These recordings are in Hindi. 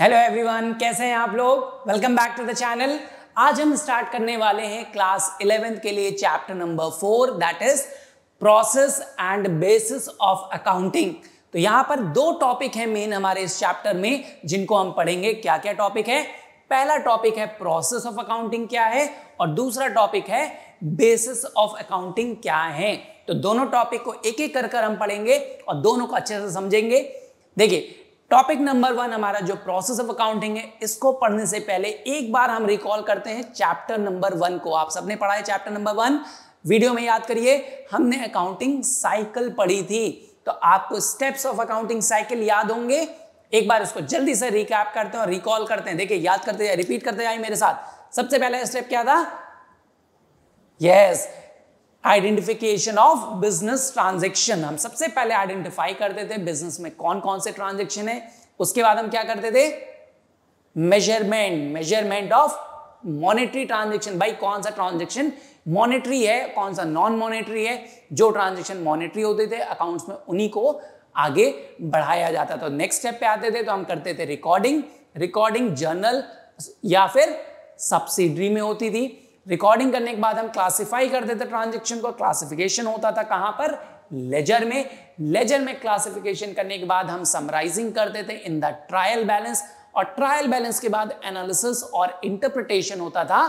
हेलो एवरीवन कैसे हैं आप लोग welcome back to the channel आज हम स्टार्ट करने वाले हैं क्लास इलेवेंथ के लिए chapter number four that is process and basis of accounting तो यहां पर दो टॉपिक है मेन हमारे इस चैप्टर में जिनको हम पढ़ेंगे क्या क्या टॉपिक है पहला टॉपिक है प्रोसेस ऑफ अकाउंटिंग क्या है और दूसरा टॉपिक है बेसिस ऑफ अकाउंटिंग क्या है तो दोनों टॉपिक को एक एक कर कर हम पढ़ेंगे और दोनों को अच्छे से समझेंगे देखिए टॉपिक नंबर वन हमारा जो प्रोसेस ऑफ अकाउंटिंग है इसको पढ़ने से पहले एक बार हम रिकॉल करते हैं चैप्टर नंबर वन को आप सबने पढ़ा है चैप्टर नंबर वन वीडियो में याद करिए हमने अकाउंटिंग साइकिल पढ़ी थी तो आपको स्टेप्स ऑफ अकाउंटिंग साइकिल याद होंगे एक बार उसको जल्दी से रिकैप करते हैं और रिकॉल करते हैं देखिए याद करते जाए रिपीट करते जाए मेरे साथ सबसे पहला स्टेप क्या था yes yes, identification of business transaction हम सबसे पहले आइडेंटिफाई करते थे बिजनेस में कौन कौन से ट्रांजेक्शन है उसके बाद हम क्या करते थे measurement measurement of monetary transaction भाई कौन सा ट्रांजेक्शन मॉनेटरी है कौन सा नॉन मॉनेटरी है जो ट्रांजेक्शन मॉनेटरी होते थे अकाउंट्स में उन्हीं को आगे बढ़ाया जाता तो नेक्स्ट स्टेप पे आते थे तो हम करते थे रिकॉर्डिंग रिकॉर्डिंग जर्नल या फिर सब्सिडरी में होती थी रिकॉर्डिंग करने के बाद हम क्लासिफाई कर देते ट्रांजेक्शन को क्लासिफिकेशन होता था कहां पर लेजर में लेजर में क्लासिफिकेशन करने के बाद हम समराइजिंग कर देते इन द ट्रायल बैलेंस और ट्रायल बैलेंस के बाद एनालिसिस और इंटरप्रिटेशन होता था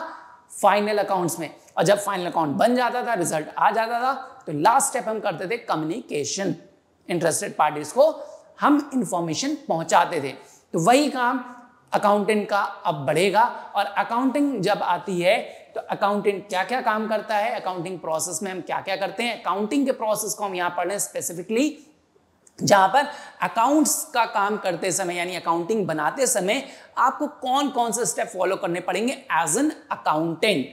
फाइनल अकाउंट्स में और जब फाइनल अकाउंट बन जाता था रिजल्ट आ जाता था तो लास्ट स्टेप हम करते थे कम्युनिकेशन इंटरेस्टेड पार्टीज को हम इंफॉर्मेशन पहुंचाते थे तो वही काम अकाउंटेंट का अब बढ़ेगा और अकाउंटिंग जब आती है तो अकाउंटेंट क्या क्या काम करता है अकाउंटिंग प्रोसेस में हम क्या क्या करते हैं अकाउंटिंग के प्रोसेस को हम यहाँ पढ़ रहे हैं स्पेसिफिकली जहां पर अकाउंट्स का काम करते समय यानी अकाउंटिंग बनाते समय आपको कौन कौन से स्टेप फॉलो करने पड़ेंगे एज एन अकाउंटेंट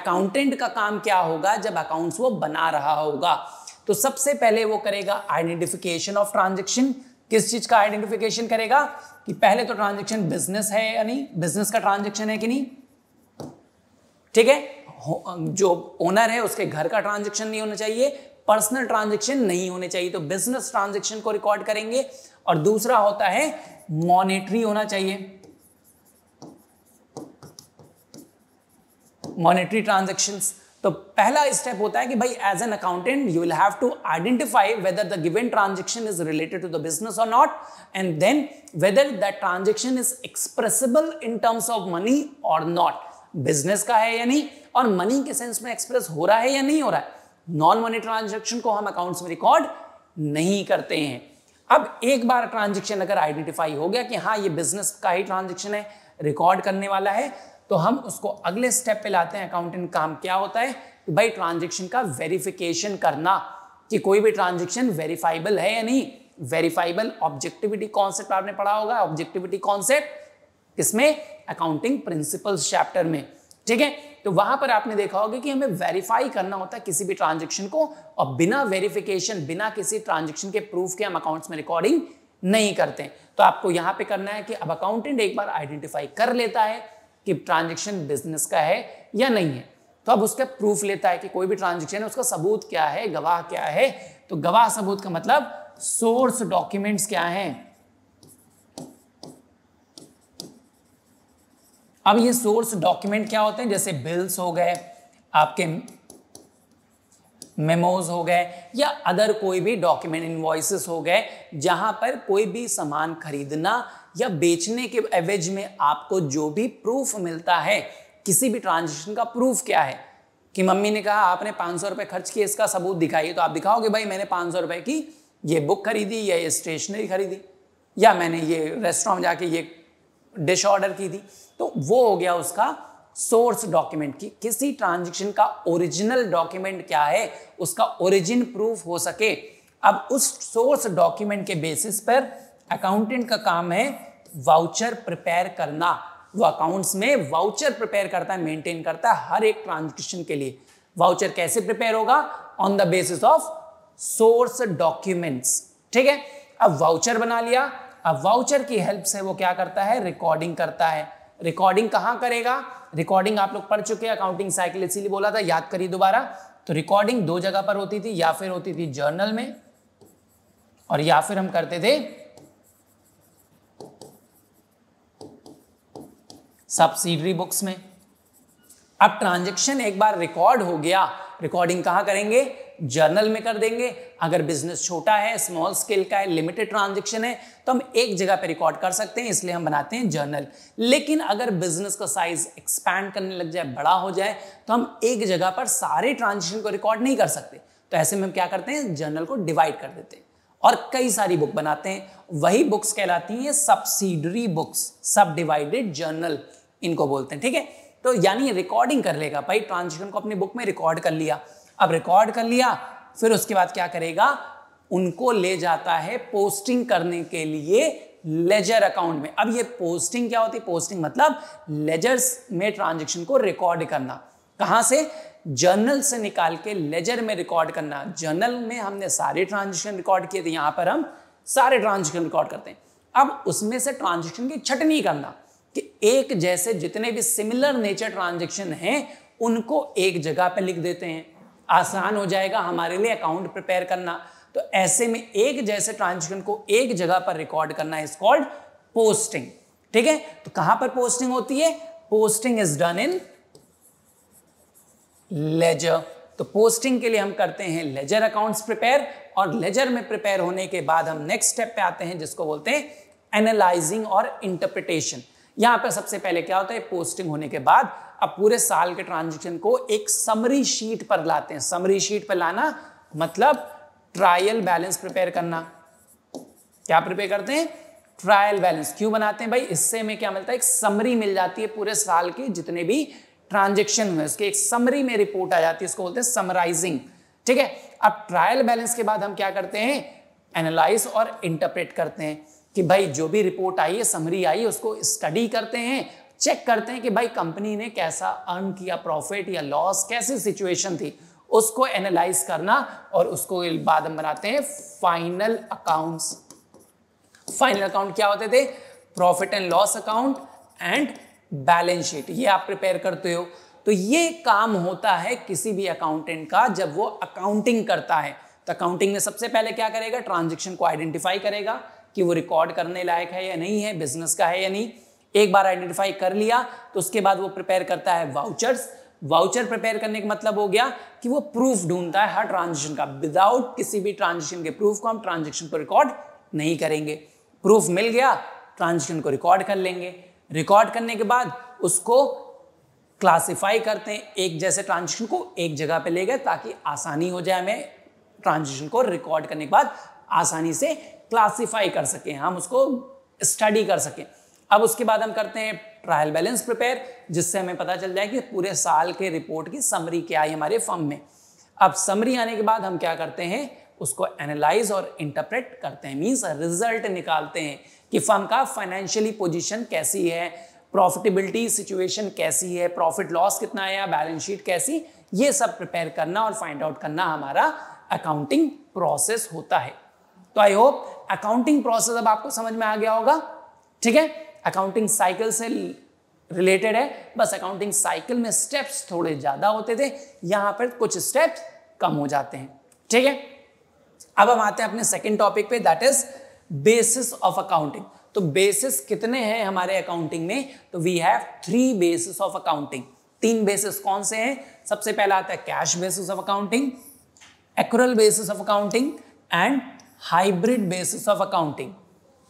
अकाउंटेंट का काम क्या होगा जब अकाउंट्स वो बना रहा होगा तो सबसे पहले वो करेगा आइडेंटिफिकेशन ऑफ ट्रांजेक्शन किस चीज का आइडेंटिफिकेशन करेगा कि पहले तो ट्रांजेक्शन बिजनेस है यानी बिजनेस का ट्रांजेक्शन है कि नहीं ठीक है जो ओनर है उसके घर का ट्रांजेक्शन नहीं होना चाहिए पर्सनल ट्रांजेक्शन नहीं होने चाहिए तो बिजनेस ट्रांजेक्शन को रिकॉर्ड करेंगे और दूसरा होता है मॉनेटरी होना चाहिए मॉनेटरी ट्रांजेक्शन तो पहला स्टेप होता है कि भाई as an accountant you will have to identify whether the given transaction is related to the business और not and then whether that transaction is expressible in terms of money और नॉट बिजनेस का है या नहीं और मनी के सेंस में एक्सप्रेस हो रहा है या नहीं हो रहा है नॉन मनी ट्रांजेक्शन को हम अकाउंट्स में रिकॉर्ड नहीं करते हैं अब एक बार ट्रांजेक्शन अगर आइडेंटिफाई हो गया कि हाँ ये बिजनेस का ही ट्रांजेक्शन है रिकॉर्ड करने वाला है तो हम उसको अगले स्टेप पे लाते हैं अकाउंटेंट काम क्या होता है कि भाई ट्रांजेक्शन का वेरिफिकेशन करना कि कोई भी ट्रांजेक्शन वेरीफाइबल है या नहीं वेरीफाइबल ऑब्जेक्टिविटी कॉन्सेप्ट आपने पढ़ा होगा ऑब्जेक्टिविटी कॉन्सेप्ट किसमें अकाउंटिंग प्रिंसिपल्स चैप्टर में ठीक है तो वहां पर आपने देखा होगा कि हमें वेरीफाई करना होता है किसी भी ट्रांजेक्शन को और बिना वेरिफिकेशन बिना किसी ट्रांजेक्शन के प्रूफ के हम अकाउंट्स में रिकॉर्डिंग नहीं करते तो आपको यहां पे करना है कि अब अकाउंटेंट एक बार आइडेंटिफाई कर लेता है कि ट्रांजेक्शन बिजनेस का है या नहीं है तो अब उसका प्रूफ लेता है कि कोई भी ट्रांजेक्शन है उसका सबूत क्या है गवाह क्या है तो गवाह सबूत का मतलब सोर्स डॉक्यूमेंट्स क्या है अब ये सोर्स डॉक्यूमेंट क्या होते हैं जैसे बिल्स हो गए आपके मेमोज हो गए या अदर कोई भी डॉक्यूमेंट इन्वॉइसिस हो गए जहां पर कोई भी सामान खरीदना या बेचने के एवेज में आपको जो भी प्रूफ मिलता है किसी भी ट्रांजेक्शन का प्रूफ क्या है कि मम्मी ने कहा आपने पाँच सौ रुपए खर्च किए इसका सबूत दिखाइए तो आप दिखाओगे भाई मैंने पाँच सौ रुपए की ये बुक खरीदी या ये स्टेशनरी खरीदी या मैंने ये रेस्टोरेंट जाके ये डिश ऑर्डर की थी तो वो हो गया उसका सोर्स डॉक्यूमेंट की किसी ट्रांजेक्शन का ओरिजिनल डॉक्यूमेंट क्या है उसका ओरिजिन प्रूफ हो सके अब उस सोर्स डॉक्यूमेंट के बेसिस पर अकाउंटेंट का काम है वाउचर प्रिपेयर करना वो अकाउंट्स में वाउचर प्रिपेयर करता है मेंटेन करता है हर एक ट्रांजेक्शन के लिए वाउचर कैसे प्रिपेयर होगा on the basis of source documents ठीक है अब वाउचर बना लिया अब वाउचर की हेल्प से वो क्या करता है रिकॉर्डिंग करता है रिकॉर्डिंग कहां करेगा रिकॉर्डिंग आप लोग पढ़ चुके हैं अकाउंटिंग साइकिल इसीलिए बोला था याद करिए दोबारा तो रिकॉर्डिंग दो जगह पर होती थी या फिर होती थी जर्नल में और या फिर हम करते थे सब्सिडरी बुक्स में अब ट्रांजेक्शन एक बार रिकॉर्ड हो गया रिकॉर्डिंग कहाँ करेंगे जर्नल में कर देंगे अगर बिजनेस छोटा है स्मॉल स्केल का है लिमिटेड ट्रांजेक्शन है तो हम एक जगह पे रिकॉर्ड कर सकते हैं इसलिए हम बनाते हैं जर्नल लेकिन अगर बिजनेस का साइज एक्सपैंड करने लग जाए बड़ा हो जाए तो हम एक जगह पर सारे ट्रांजेक्शन को रिकॉर्ड नहीं कर सकते तो ऐसे में हम क्या करते हैं जर्नल को डिवाइड कर देते हैं और कई सारी बुक बनाते हैं वही बुक्स कहलाती हैं subsidiary books subdivided journal इनको बोलते हैं ठीक है तो यानी रिकॉर्डिंग कर लेगा भाई ट्रांजेक्शन को अपनी बुक में रिकॉर्ड कर लिया अब रिकॉर्ड कर लिया फिर उसके बाद क्या करेगा उनको ले जाता है पोस्टिंग करने के लिए लेजर अकाउंट में अब ये पोस्टिंग क्या होती है पोस्टिंग मतलब लेजर्स में ट्रांजेक्शन को रिकॉर्ड करना कहां से जर्नल से निकाल के लेजर में रिकॉर्ड करना जर्नल में हमने सारे ट्रांजेक्शन रिकॉर्ड किए थे यहां पर हम सारे ट्रांजेक्शन रिकॉर्ड करते हैं अब उसमें से ट्रांजेक्शन की छटनी करना कि एक जैसे जितने भी सिमिलर नेचर ट्रांजेक्शन हैं उनको एक जगह पर लिख देते हैं आसान हो जाएगा हमारे लिए अकाउंट प्रिपेयर करना तो ऐसे में एक जैसे ट्रांजेक्शन को एक जगह पर रिकॉर्ड करना इज कॉल्ड पोस्टिंग ठीक है तो कहां पर पोस्टिंग होती है posting is done in ledger तो पोस्टिंग के लिए हम करते हैं लेजर अकाउंट्स प्रिपेयर और लेजर में प्रिपेयर होने के बाद हम नेक्स्ट स्टेप पे आते हैं जिसको बोलते हैं एनालाइजिंग और इंटरप्रिटेशन यहां पर सबसे पहले क्या होता है पोस्टिंग होने के बाद अब पूरे साल के ट्रांजेक्शन को एक समरी शीट पर लाते हैं समरी शीट पर लाना मतलब ट्रायल बैलेंस प्रिपेयर करना क्या प्रिपेयर करते हैं ट्रायल बैलेंस क्यों बनाते हैं भाई इससे में क्या मिलता है एक समरी मिल जाती है पूरे साल की जितने भी ट्रांजेक्शन हुए उसके एक समरी में रिपोर्ट आ जाती है इसको बोलते हैं समराइजिंग ठीक है अब ट्रायल बैलेंस के बाद हम क्या करते हैं एनालाइज और इंटरप्रेट करते हैं कि भाई जो भी रिपोर्ट आई है समरी आई है उसको स्टडी करते हैं चेक करते हैं कि भाई कंपनी ने कैसा अर्न किया प्रॉफिट या लॉस कैसी सिचुएशन थी उसको एनालाइज करना और उसको बाद हम बनाते हैं फाइनल अकाउंट्स फाइनल अकाउंट क्या होते थे profit and loss account and balance sheet ये आप प्रिपेयर करते हो तो ये काम होता है किसी भी अकाउंटेंट का जब वो अकाउंटिंग करता है तो अकाउंटिंग में सबसे पहले क्या करेगा ट्रांजेक्शन को आइडेंटिफाई करेगा कि वो रिकॉर्ड करने लायक है या नहीं है बिजनेस का है या नहीं एक बार आइडेंटिफाई कर लिया तो उसके बाद वो प्रिपेयर करता है वाउचर्स वाउचर प्रिपेयर करने का मतलब हो गया कि वो प्रूफ ढूंढता है हर ट्रांजेक्शन का विदाउट किसी भी ट्रांजेक्शन के प्रूफ को हम ट्रांजेक्शन को रिकॉर्ड नहीं करेंगे प्रूफ मिल गया ट्रांजेक्शन को रिकॉर्ड कर लेंगे रिकॉर्ड करने के बाद उसको क्लासिफाई करते हैं एक जैसे ट्रांजेक्शन को एक जगह पे ले गए ताकि आसानी हो जाए हमें ट्रांजेक्शन को रिकॉर्ड करने के बाद आसानी से क्लासीफाई कर सकें हम उसको स्टडी कर सकें अब उसके बाद हम करते हैं ट्रायल बैलेंस प्रिपेयर जिससे हमें पता चल जाए कि पूरे साल के रिपोर्ट की समरी क्या है हमारे फर्म में अब समरी आने के बाद हम क्या करते हैं उसको एनालाइज और इंटरप्रेट करते हैं मीन्स रिजल्ट निकालते हैं कि फर्म का फाइनेंशियली पोजीशन कैसी है प्रॉफिटेबिलिटी सिचुएशन कैसी है प्रॉफिट लॉस कितना आया बैलेंस शीट कैसी ये सब प्रिपेयर करना और फाइंड आउट करना हमारा अकाउंटिंग प्रोसेस होता है तो आई होप अकाउंटिंग प्रोसेस अब आपको समझ में आ गया होगा ठीक है अकाउंटिंग साइकिल से रिलेटेड है बस अकाउंटिंग साइकिल में स्टेप्स थोड़े ज़्यादा होते थे यहां पर कुछ स्टेप्स कम हो जाते हैं ठीक है अब हम आते हैं अपने सेकेंड टॉपिक पे that is basis of accounting तो बेसिस कितने हैं हमारे अकाउंटिंग में तो we have three basis of accounting तीन बेसिस कौन से हैं सबसे पहला आता है cash basis of accounting accrual basis of accounting and hybrid basis of accounting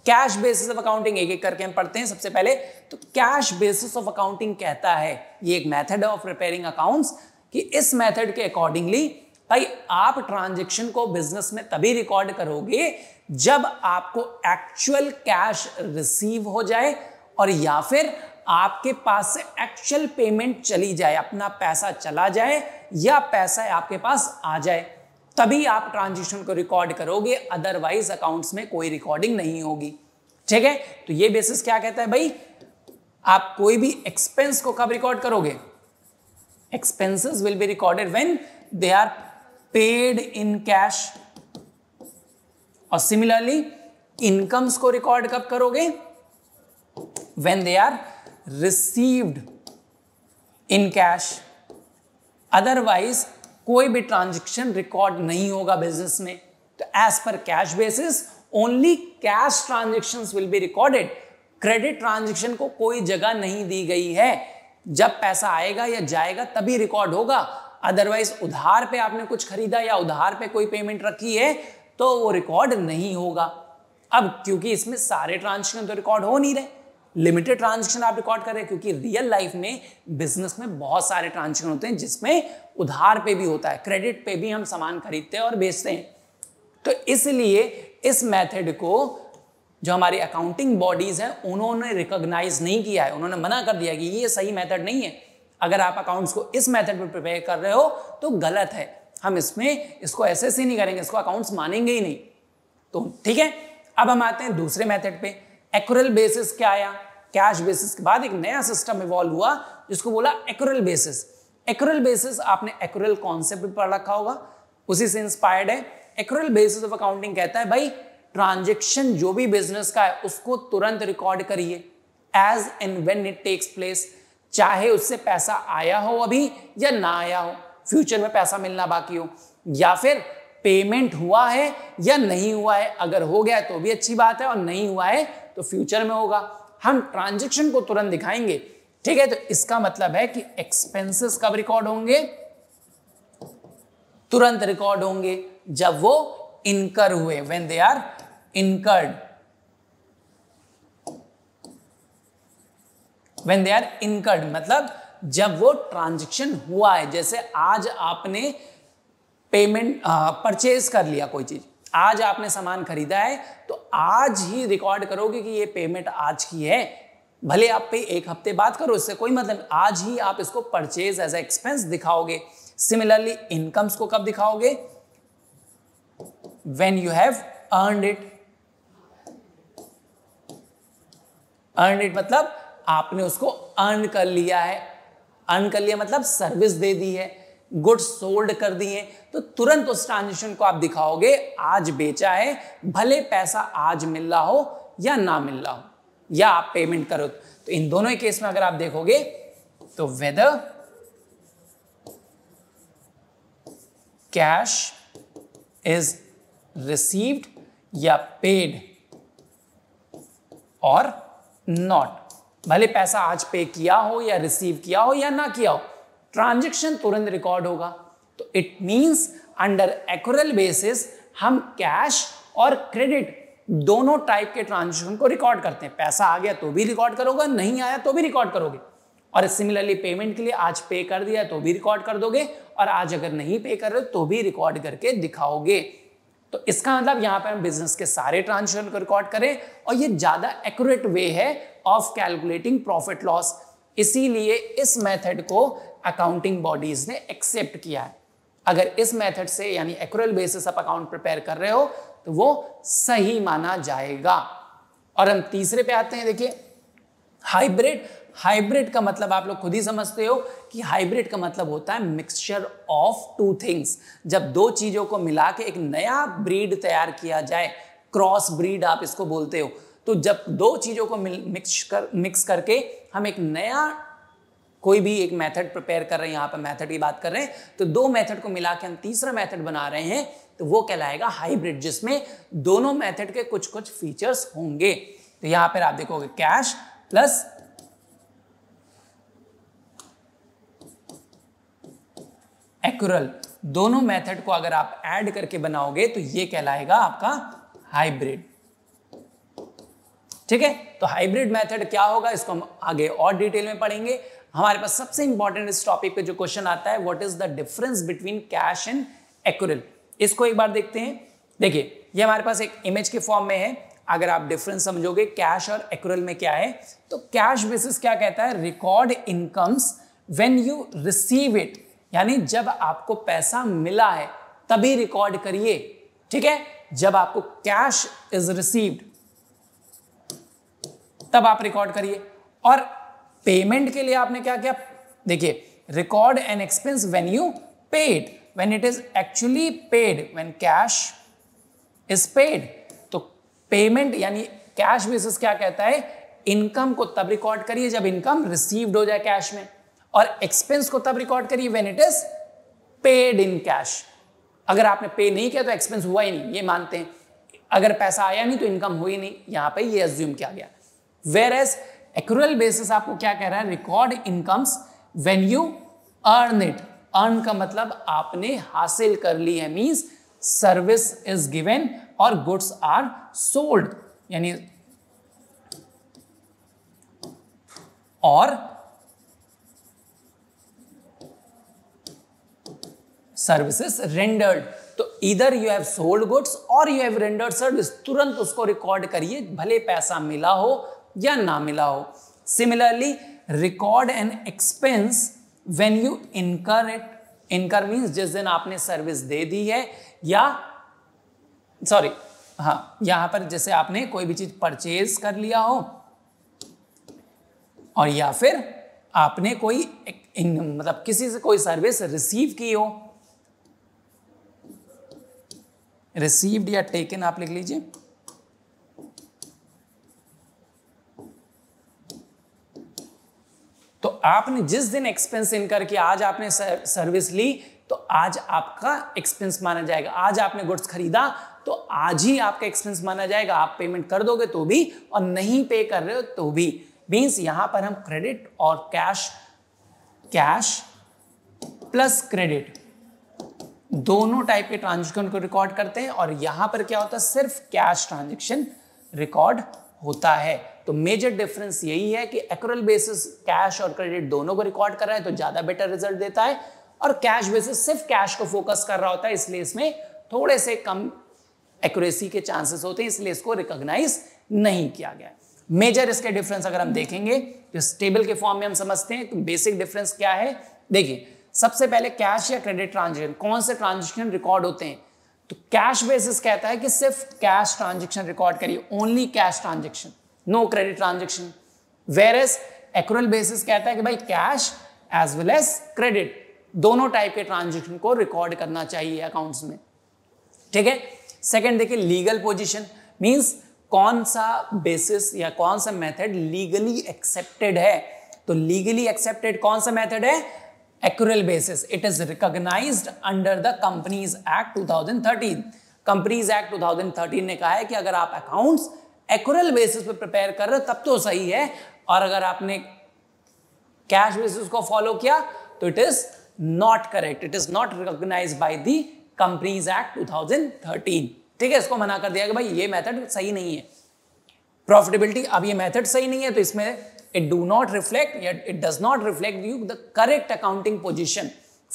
cash basis of accounting एक एक करके हम पढ़ते हैं सबसे पहले तो कैश बेसिस ऑफ अकाउंटिंग कहता है ये एक मेथड ऑफ रिपेयरिंग अकाउंट्स कि इस मेथड के अकॉर्डिंगली भाई आप ट्रांजेक्शन को बिजनेस में तभी रिकॉर्ड करोगे जब आपको एक्चुअल कैश रिसीव हो जाए और या फिर आपके पास से एक्चुअल पेमेंट चली जाए अपना पैसा चला जाए या पैसा आपके पास आ जाए तभी आप ट्रांजेक्शन को रिकॉर्ड करोगे अदरवाइज अकाउंट्स में कोई रिकॉर्डिंग नहीं होगी ठीक है तो ये बेसिस क्या कहता है भाई आप कोई भी एक्सपेंस को कब रिकॉर्ड करोगे expenses will be recorded when they are paid in cash और सिमिलरली इनकम्स को रिकॉर्ड कब करोगे when they are received in cash otherwise कोई भी ट्रांजेक्शन रिकॉर्ड नहीं होगा बिजनेस में तो as per cash basis only cash transaction will be recorded credit transaction को कोई जगह नहीं दी गई है जब पैसा आएगा या जाएगा तभी रिकॉर्ड होगा अदरवाइज उधार पे आपने कुछ खरीदा या उधार पे कोई पेमेंट रखी है तो वो रिकॉर्ड नहीं होगा अब क्योंकि इसमें सारे ट्रांजेक्शन तो रिकॉर्ड हो नहीं रहे लिमिटेड ट्रांजेक्शन आप रिकॉर्ड कर रहे हैं क्योंकि रियल लाइफ में बिजनेस में बहुत सारे ट्रांजेक्शन होते हैं जिसमें उधार पे भी होता है क्रेडिट पे भी हम सामान खरीदते हैं और बेचते हैं तो इसलिए इस मेथड को जो हमारी अकाउंटिंग बॉडीज हैं उन्होंने रिकॉग्नाइज नहीं किया है उन्होंने मना कर दिया कि ये सही मेथड नहीं है अगर आप अकाउंट्स को इस मेथड में प्रिपेयर कर रहे हो तो गलत है हम इसमें इसको ऐसे ही नहीं करेंगे इसको अकाउंट्स मानेंगे ही नहीं तो ठीक है अब हम आते हैं दूसरे मेथड पे एक्रल बेसिस क्या आया कैश बेसिस के बाद एक नया सिस्टम इवॉल्व हुआ जिसको बोला एक्रल बेसिस एक्रल बेसिस आपने एक्रल कॉन्सेप्ट भी पढ़ रखा होगा उसी से इंस्पायर्ड है एक्रल बेसिस ऑफ अकाउंटिंग कहता है भाई ट्रांजेक्शन जो भी बिजनेस का है उसको तुरंत रिकॉर्ड करिए as and when it takes place चाहे उससे पैसा आया हो अभी या ना आया हो फ्यूचर में पैसा मिलना बाकी हो या फिर पेमेंट हुआ है या नहीं हुआ है अगर हो गया तो भी अच्छी बात है और नहीं हुआ है तो फ्यूचर में होगा हम ट्रांजेक्शन को तुरंत दिखाएंगे ठीक है तो इसका मतलब है कि एक्सपेंसेस कब रिकॉर्ड होंगे तुरंत रिकॉर्ड होंगे जब वो इनकर हुए when they are incurred when they are incurred मतलब जब वो ट्रांजेक्शन हुआ है जैसे आज आपने पेमेंट परचेज कर लिया कोई चीज आज आपने सामान खरीदा है तो आज ही रिकॉर्ड करोगे कि ये पेमेंट आज की है भले आप पे एक हफ्ते बाद करो इससे कोई मतलब आज ही आप इसको परचेज एज एक्सपेंस दिखाओगे सिमिलरली इनकम्स को कब दिखाओगे when you have earned it earn it मतलब आपने उसको अर्न कर लिया है अर्न कर लिया मतलब सर्विस दे दी है गुड्स सोल्ड कर दिए तो तुरंत उस ट्रांजेक्शन को आप दिखाओगे आज बेचा है भले पैसा आज मिल रहा हो या ना मिल रहा हो या आप पेमेंट करो तो इन दोनों ही केस में अगर आप देखोगे तो वेदर कैश इज रिसीव्ड या पेड और नॉट भले पैसा आज पे किया हो या रिसीव किया हो या ना किया हो ट्रांजेक्शन तुरंत रिकॉर्ड होगा तो it means under accrual basis हम कैश और क्रेडिट दोनों टाइप के ट्रांजेक्शन को रिकॉर्ड करते हैं पैसा आ गया तो भी रिकॉर्ड करोगे नहीं आया तो भी रिकॉर्ड करोगे और सिमिलरली पेमेंट के लिए आज पे कर दिया तो भी रिकॉर्ड कर दोगे और आज अगर नहीं पे कर रहे तो भी रिकॉर्ड करके दिखाओगे तो इसका मतलब यहां पर हम बिजनेस के सारे ट्रांजेक्शन को रिकॉर्ड करें और ये ज्यादा एक्यूरेट वे है ऑफ कैलकुलेटिंग प्रॉफिट लॉस इसीलिए इस मेथड को अकाउंटिंग बॉडीज ने एक्सेप्ट किया है अगर इस मेथड से यानी एक्रल बेसिस आप अकाउंट प्रिपेयर कर रहे हो तो वो सही माना जाएगा और हम तीसरे पे आते हैं देखिए हाइब्रिड हाइब्रिड का मतलब आप लोग खुद ही समझते हो कि हाइब्रिड का मतलब होता है मिक्सचर ऑफ टू थिंग्स जब दो चीजों को मिला के एक नया ब्रीड तैयार किया जाए क्रॉस ब्रीड आप इसको बोलते हो तो जब दो चीजों को मिक्स कर मिक्स करके हम एक नया कोई भी एक मेथड प्रिपेयर कर रहे हैं यहाँ पर मेथड की बात कर रहे हैं तो दो मेथड को मिला के हम तीसरा मेथड बना रहे हैं तो वो कहलाएगा हाइब्रिड जिसमें दोनों मेथड के कुछ कुछ फीचर्स होंगे तो यहाँ पर आप देखोगे कैश प्लस एक्यूरल दोनों मेथड को अगर आप ऐड करके बनाओगे तो ये कहलाएगा आपका हाइब्रिड ठीक है तो हाइब्रिड मेथड क्या होगा इसको हम आगे और डिटेल में पढ़ेंगे हमारे पास सबसे इंपॉर्टेंट इस टॉपिक पे जो क्वेश्चन आता है what is the difference between cash and accrual इसको एक बार देखते हैं देखिए ये हमारे पास एक इमेज के फॉर्म में है अगर आप डिफरेंस समझोगे कैश और एक्यूरल में क्या है तो कैश बेसिस क्या कहता है record incomes when you receive it यानी जब आपको पैसा मिला है तभी रिकॉर्ड करिए ठीक है जब आपको कैश इज रिसीव्ड तब आप रिकॉर्ड करिए और पेमेंट के लिए आपने क्या किया देखिए record an expense when you paid when it is actually paid when cash is paid तो पेमेंट यानी कैश बेसिस क्या कहता है इनकम को तब रिकॉर्ड करिए जब इनकम रिसीव्ड हो जाए कैश में और एक्सपेंस को तब रिकॉर्ड करिए when it is paid in cash अगर आपने पे नहीं किया तो एक्सपेंस हुआ ही नहीं ये मानते हैं अगर पैसा आया नहीं तो इनकम हुई नहीं यहां पे ये अज्यूम किया गया वेर एज एक्रूअल बेसिस आपको क्या कह रहा है record incomes when you earn it earn का मतलब आपने हासिल कर ली है मीन्स सर्विस इज गिवेन और गुड्स आर सोल्ड यानी और सर्विसेस रेंडर्ड तो इधर यू हैव सोल्ड गुड्स और यू हैव रेंडर्ड सर्विस तुरंत उसको रिकॉर्ड करिए भले पैसा मिला हो या ना मिलाओ similarly record an expense when you incur it incur means जिस दिन आपने सर्विस दे दी है या सॉरी हाँ यहाँ पर जैसे आपने कोई भी चीज़ परचेज कर लिया हो और या फिर आपने कोई इन, मतलब किसी से कोई सर्विस रिसीव की हो रिसीव्ड या टेकन आप लिख लीजिए तो आपने जिस दिन एक्सपेंस इनकर किया आज आपने सर्विस ली तो आज आपका एक्सपेंस माना जाएगा आज आपने गुड्स खरीदा तो आज ही आपका एक्सपेंस माना जाएगा आप पेमेंट कर दोगे तो भी और नहीं पे कर रहे हो तो भी मीन्स यहां पर हम क्रेडिट और कैश कैश प्लस क्रेडिट दोनों टाइप के ट्रांजेक्शन को रिकॉर्ड करते हैं और यहां पर क्या होता है सिर्फ कैश ट्रांजेक्शन रिकॉर्ड होता है तो मेजर डिफरेंस यही है कि एक्रल बेसिस कैश और क्रेडिट दोनों को रिकॉर्ड कर रहा है तो ज्यादा बेटर रिजल्ट देता है और कैश बेसिस सिर्फ कैश को फोकस कर रहा होता है इसलिए इसमें थोड़े से कम एक्यूरेसी के चांसेस होते हैं इसलिए इसको रिकॉग्नाइज नहीं किया गया मेजर इसके डिफरेंस अगर हम देखेंगे तो स्टेबल के फॉर्म में हम समझते हैं तो बेसिक डिफरेंस क्या है देखिए सबसे पहले कैश या क्रेडिट ट्रांजेक्शन कौन से ट्रांजेक्शन रिकॉर्ड होते हैं तो कैश बेसिस कहता है कि सिर्फ कैश ट्रांजेक्शन रिकॉर्ड करिए only cash transaction no credit transaction whereas accrual basis कहता है कि भाई cash as well as credit दोनों टाइप के ट्रांजेक्शन को रिकॉर्ड करना चाहिए अकाउंट्स में ठीक है सेकेंड देखिए लीगल पोजिशन मीन्स कौन सा बेसिस या कौन सा मेथड लीगली एक्सेप्टेड है तो लीगली एक्सेप्टेड कौन सा मेथड है accrual basis. It is recognized under the Companies Act 2013. Companies Act 2013 ने कहा है कि अगर आप accounts accrual basis पे prepare कर रहे हो तब तो सही है और अगर आपने कैश बेसिस को फॉलो किया तो it is not correct it is not recognise by the companies act 2013 ठीक है इसको मना कर दिया कि भाई ये मेथड सही नहीं है प्रॉफिटेबिलिटी अब ये मेथड सही नहीं है तो इसमें it do not reflect yet it does not reflect you the correct accounting position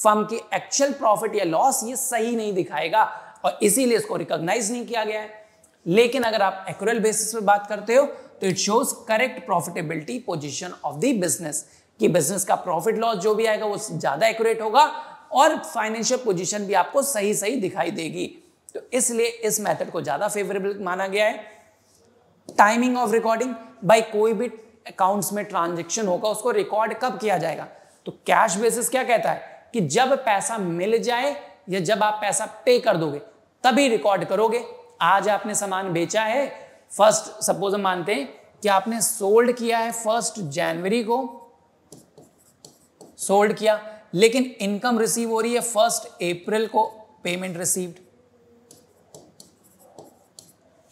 firm की एक्चुअल प्रॉफिट या लॉस ये सही नहीं दिखाएगा और इसीलिए इसको रिकॉग्नाइज नहीं किया गया है लेकिन अगर आप एक्चुअल बेसिस पे बात करते हो तो it shows correct profitability position of the business कि बिजनेस का प्रॉफिट लॉस जो भी आएगा वो ज्यादा एक्यूरेट होगा और फाइनेंशियल पोजिशन भी आपको सही सही दिखाई देगी तो इसलिए इस मेथड को ज्यादा फेवरेबल माना गया है टाइमिंग ऑफ रिकॉर्डिंग बाई कोई भी अकाउंट्स में ट्रांजेक्शन होगा उसको रिकॉर्ड कब किया जाएगा तो कैश बेसिस क्या कहता है कि जब पैसा मिल जाए या जब आप पैसा पे कर दोगे तभी रिकॉर्ड करोगे आज आपने सामान बेचा है फर्स्ट सपोज हम मानते हैं कि आपने सोल्ड किया है फर्स्ट जनवरी को सोल्ड किया लेकिन इनकम रिसीव हो रही है फर्स्ट अप्रैल को पेमेंट रिसीव्ड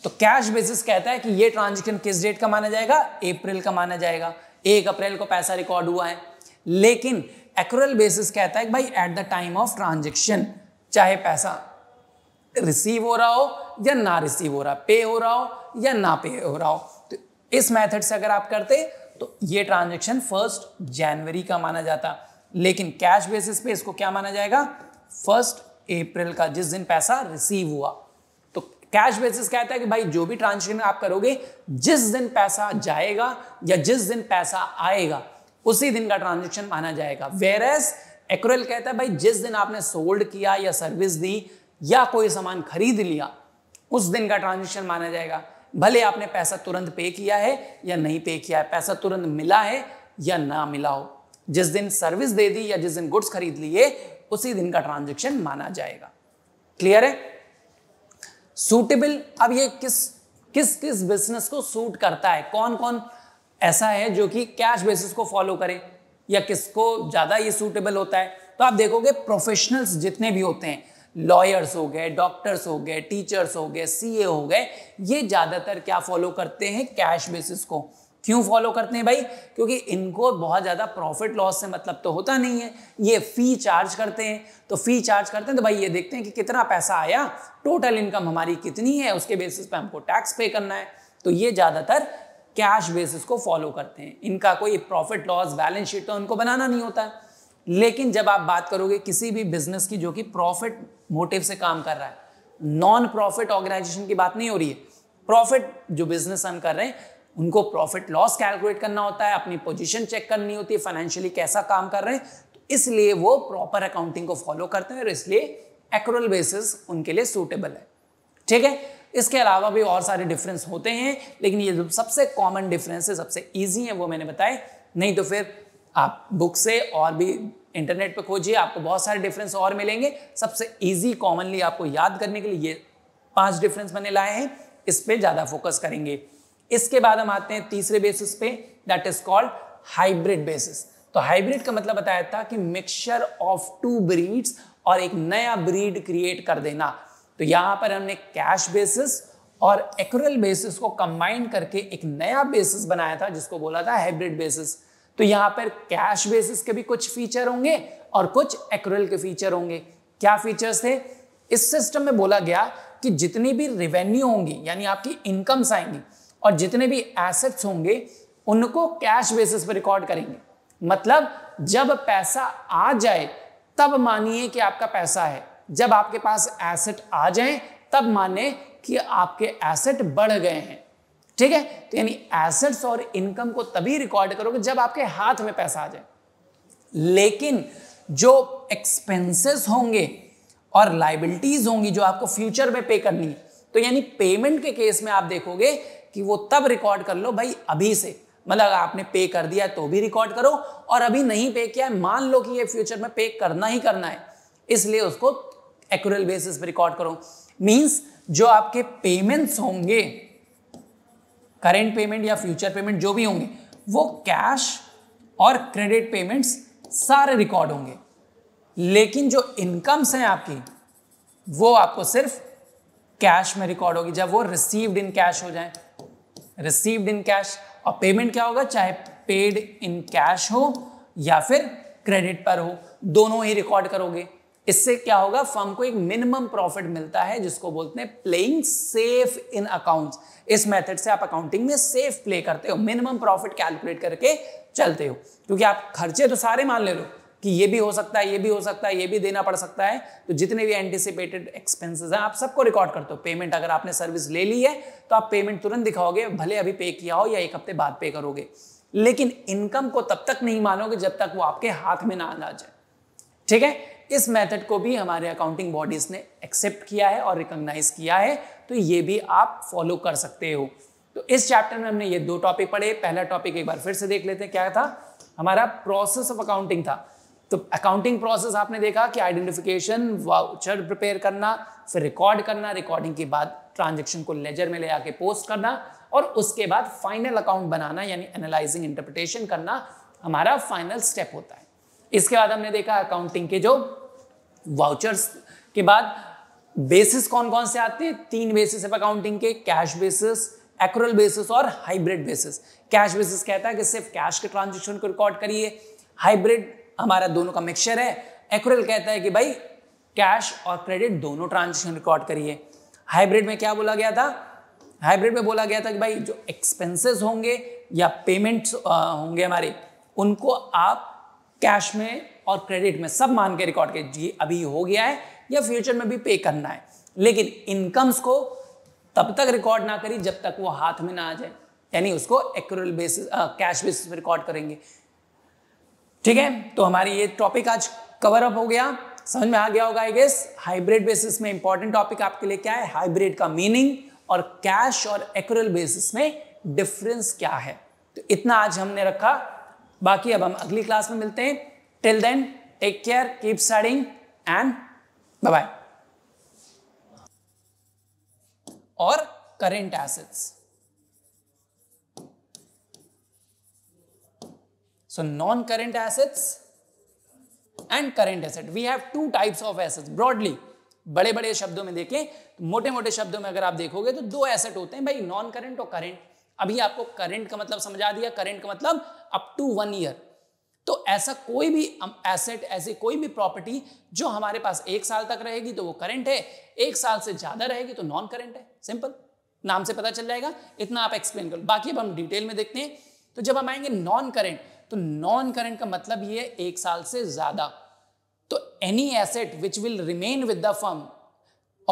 तो कैश बेसिस कहता है कि ये ट्रांजेक्शन किस डेट का माना जाएगा अप्रैल का माना जाएगा एक अप्रैल को पैसा रिकॉर्ड हुआ है लेकिन एक्रल बेसिस कहता है कि भाई at the time of transaction चाहे पैसा रिसीव हो रहा हो या ना रिसीव हो रहा पे हो रहा हो या ना पे हो रहा हो तो इस मेथड से अगर आप करते तो ये ट्रांजेक्शन फर्स्ट जनवरी का माना जाता लेकिन कैश बेसिस पे इसको क्या माना जाएगा फर्स्ट अप्रैल का जिस दिन पैसा रिसीव हुआ कैश बेसिस कहता है कि भाई जो भी ट्रांजेक्शन आप करोगे जिस दिन पैसा जाएगा या जिस दिन पैसा आएगा उसी दिन का ट्रांजेक्शन माना जाएगा वेर एस एक्रेल कहता है भाई जिस दिन आपने सोल्ड किया या सर्विस दी या कोई सामान खरीद लिया उस दिन का ट्रांजेक्शन माना जाएगा भले आपने पैसा तुरंत पे किया है या नहीं पे किया है पैसा तुरंत मिला है या ना मिला हो जिस दिन सर्विस दे दी या जिस दिन गुड्स खरीद लिए उसी दिन का ट्रांजेक्शन माना जाएगा क्लियर है सूटेबल अब ये किस किस किस बिजनेस को सूट करता है कौन कौन ऐसा है जो कि कैश बेसिस को फॉलो करे या किसको ज़्यादा ये सूटेबल होता है तो आप देखोगे प्रोफेशनल्स जितने भी होते हैं लॉयर्स हो गए डॉक्टर्स हो गए टीचर्स हो गए सीए हो गए ये ज़्यादातर क्या फॉलो करते हैं कैश बेसिस को क्यों फॉलो करते हैं भाई क्योंकि इनको बहुत ज़्यादा प्रॉफिट लॉस से मतलब तो होता नहीं है ये फ़ी चार्ज करते हैं तो फ़ी चार्ज करते हैं तो भाई ये देखते हैं कि कितना पैसा आया टोटल इनकम हमारी कितनी है उसके बेसिस पे हमको टैक्स पे करना है तो ये ज़्यादातर कैश बेसिस को फॉलो करते हैं इनका कोई प्रॉफिट लॉस बैलेंस शीट तो उनको बनाना नहीं होता है लेकिन जब आप बात करोगे किसी भी बिजनेस की जो कि प्रॉफिट मोटिव से काम कर रहा है नॉन प्रॉफिट ऑर्गेनाइजेशन की बात नहीं हो रही है प्रॉफिट जो बिजनेस हम कर रहे हैं उनको प्रॉफिट लॉस कैलकुलेट करना होता है अपनी पोजीशन चेक करनी होती है फाइनेंशियली कैसा काम कर रहे हैं तो इसलिए वो प्रॉपर अकाउंटिंग को फॉलो करते हैं और इसलिए एक्रूअल बेसिस उनके लिए सूटेबल है ठीक है इसके अलावा भी और सारे डिफरेंस होते हैं लेकिन ये सबसे कॉमन डिफरेंस है सबसे ईजी है वो मैंने बताए नहीं तो फिर आप बुक से और भी इंटरनेट पर खोजिए आपको बहुत सारे डिफरेंस और मिलेंगे सबसे ईजी कॉमनली आपको याद करने के लिए ये पांच डिफरेंस मैंने लाए हैं इस पर ज़्यादा फोकस करेंगे इसके बाद हम आते हैं तीसरे बेसिस पे that is called hybrid basis तो हाइब्रिड का मतलब बताया था कि मिक्सचर ऑफ टू ब्रीड्स और एक नया ब्रीड क्रिएट कर देना तो यहां पर हमने कैश बेसिस और एक्रल बेसिस को कंबाइन करके एक नया बेसिस बनाया था जिसको बोला था हाइब्रिड बेसिस तो यहां पर कैश बेसिस के भी कुछ फीचर होंगे और कुछ एक्रल के फीचर होंगे क्या फीचर्स थे इस सिस्टम में बोला गया कि जितनी भी रेवेन्यू होंगी यानी आपकी इनकम्स आएंगी और जितने भी एसेट्स होंगे उनको कैश बेसिस पर रिकॉर्ड करेंगे मतलब जब पैसा आ जाए तब मानिए कि आपका पैसा है जब आपके पास एसेट आ जाए तब माने कि आपके एसेट बढ़ गए हैं ठीक है तो यानी एसेट्स और इनकम को तभी रिकॉर्ड करोगे जब आपके हाथ में पैसा आ जाए लेकिन जो एक्सपेंसेस होंगे और लाइबिलिटीज होंगी जो आपको फ्यूचर में पे करनी है तो यानी पेमेंट के केस में आप देखोगे कि वो तब रिकॉर्ड कर लो भाई अभी से मतलब आपने पे कर दिया तो भी रिकॉर्ड करो और अभी नहीं पे किया है मान लो कि ये फ्यूचर में पे करना ही करना है इसलिए उसको एक्यूरल बेसिस पर रिकॉर्ड करो मींस जो आपके पेमेंट्स होंगे करेंट पेमेंट या फ्यूचर पेमेंट जो भी होंगे वो कैश और क्रेडिट पेमेंट्स सारे रिकॉर्ड होंगे लेकिन जो इनकम्स हैं आपकी वो आपको सिर्फ कैश में रिकॉर्ड होगी जब वो रिसीव्ड इन कैश हो जाए रिसीव्ड इन कैश और पेमेंट क्या होगा चाहे पेड इन कैश हो या फिर क्रेडिट पर हो दोनों ही रिकॉर्ड करोगे इससे क्या होगा फर्म को एक मिनिमम प्रॉफिट मिलता है जिसको बोलते हैं प्लेइंग सेफ इन अकाउंट्स इस मेथड से आप अकाउंटिंग में सेफ प्ले करते हो मिनिमम प्रॉफिट कैलकुलेट करके चलते हो क्योंकि आप खर्चे तो सारे मान ले लो कि ये भी हो सकता है ये भी हो सकता है ये भी देना पड़ सकता है तो जितने भी एंटिसिपेटेड एक्सपेंसेस हैं आप सबको रिकॉर्ड करते हो पेमेंट अगर आपने सर्विस ले ली है तो आप पेमेंट तुरंत दिखाओगे भले अभी पे किया हो या एक हफ्ते बाद पे करोगे लेकिन इनकम को तब तक नहीं मानोगे जब तक वो आपके हाथ में ना आ जाए ठीक है इस मेथड को भी हमारे अकाउंटिंग बॉडीज ने एक्सेप्ट किया है और रिकॉग्नाइज किया है तो ये भी आप फॉलो कर सकते हो तो इस चैप्टर में हमने ये दो टॉपिक पढ़े पहला टॉपिक एक बार फिर से देख लेते हैं क्या था हमारा प्रोसेस ऑफ अकाउंटिंग था तो अकाउंटिंग प्रोसेस आपने देखा कि आइडेंटिफिकेशन वाउचर प्रिपेयर करना फिर रिकॉर्ड करना रिकॉर्डिंग के बाद ट्रांजेक्शन को लेजर में ले आके पोस्ट करना और उसके बाद फाइनल अकाउंट बनाना यानी एनालाइजिंग इंटरप्रिटेशन करना हमारा फाइनल स्टेप होता है इसके बाद हमने देखा अकाउंटिंग के जो वाउचर्स के बाद बेसिस कौन कौन से आते हैं तीन बेसिस है अकाउंटिंग के कैश बेसिस एक्रल बेसिस और हाइब्रिड बेसिस कैश बेसिस कहता है कि सिर्फ कैश के ट्रांजेक्शन को रिकॉर्ड करिए हाइब्रिड हमारा दोनों का मिक्सचर है एक्रेल कहता है कि भाई कैश और क्रेडिट दोनों ट्रांजेक्शन रिकॉर्ड करिए हाइब्रिड में क्या बोला गया था हाइब्रिड में बोला गया था कि भाई जो एक्सपेंसेस होंगे या पेमेंट्स होंगे हमारे उनको आप कैश में और क्रेडिट में सब मान के रिकॉर्ड कीजिए अभी हो गया है या फ्यूचर में भी पे करना है लेकिन इनकम्स को तब तक रिकॉर्ड ना करी जब तक वो हाथ में ना आ जाए यानी उसको एक्रल बेसिस कैश बेसिस पर रिकॉर्ड करेंगे ठीक है तो हमारी ये टॉपिक आज कवर अप हो गया समझ में आ गया होगा आई गेस हाइब्रिड बेसिस में इंपॉर्टेंट टॉपिक आपके लिए क्या है हाइब्रिड का मीनिंग और कैश और एक्रल बेसिस में डिफरेंस क्या है तो इतना आज हमने रखा बाकी अब हम अगली क्लास में मिलते हैं till then take care keep studying and bye और current assets So non-current assets and current asset. We have two types of assets broadly. बड़े बड़े शब्दों में देखें तो मोटे मोटे शब्दों में अगर आप देखोगे तो दो एसेट होते हैं भाई नॉन करंट और करंट अभी आपको करंट का मतलब समझा दिया करंट का मतलब अप टू वन ईयर तो ऐसा कोई भी एसेट ऐसी कोई भी प्रॉपर्टी जो हमारे पास एक साल तक रहेगी तो वो करंट है एक साल से ज्यादा रहेगी तो नॉन करेंट है सिंपल नाम से पता चल जाएगा इतना आप एक्सप्लेन करो बाकी अब हम डिटेल में देखते हैं तो जब हम आएंगे नॉन करेंट तो नॉन करंट का मतलब ये एक साल से ज्यादा तो any asset which will remain with the firm